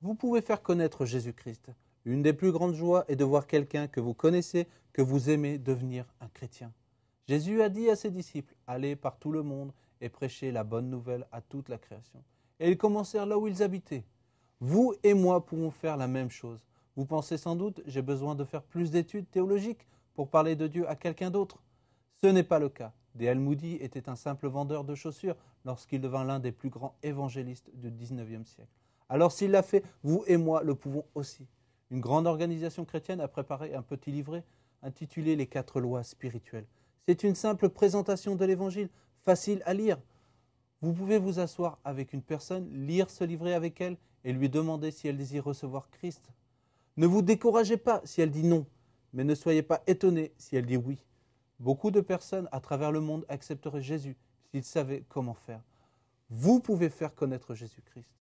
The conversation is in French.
vous pouvez faire connaître Jésus-Christ. Une des plus grandes joies est de voir quelqu'un que vous connaissez, que vous aimez, devenir un chrétien. Jésus a dit à ses disciples, allez par tout le monde et prêchez la bonne nouvelle à toute la création. Et ils commencèrent là où ils habitaient. Vous et moi pouvons faire la même chose. Vous pensez sans doute, j'ai besoin de faire plus d'études théologiques pour parler de Dieu à quelqu'un d'autre. Ce n'est pas le cas. Des Almoudi était un simple vendeur de chaussures lorsqu'il devint l'un des plus grands évangélistes du XIXe siècle. Alors s'il l'a fait, vous et moi le pouvons aussi. Une grande organisation chrétienne a préparé un petit livret intitulé Les quatre lois spirituelles. C'est une simple présentation de l'Évangile, facile à lire. Vous pouvez vous asseoir avec une personne, lire ce livret avec elle et lui demander si elle désire recevoir Christ. Ne vous découragez pas si elle dit non, mais ne soyez pas étonné si elle dit oui. Beaucoup de personnes à travers le monde accepteraient Jésus s'ils savaient comment faire. Vous pouvez faire connaître Jésus-Christ.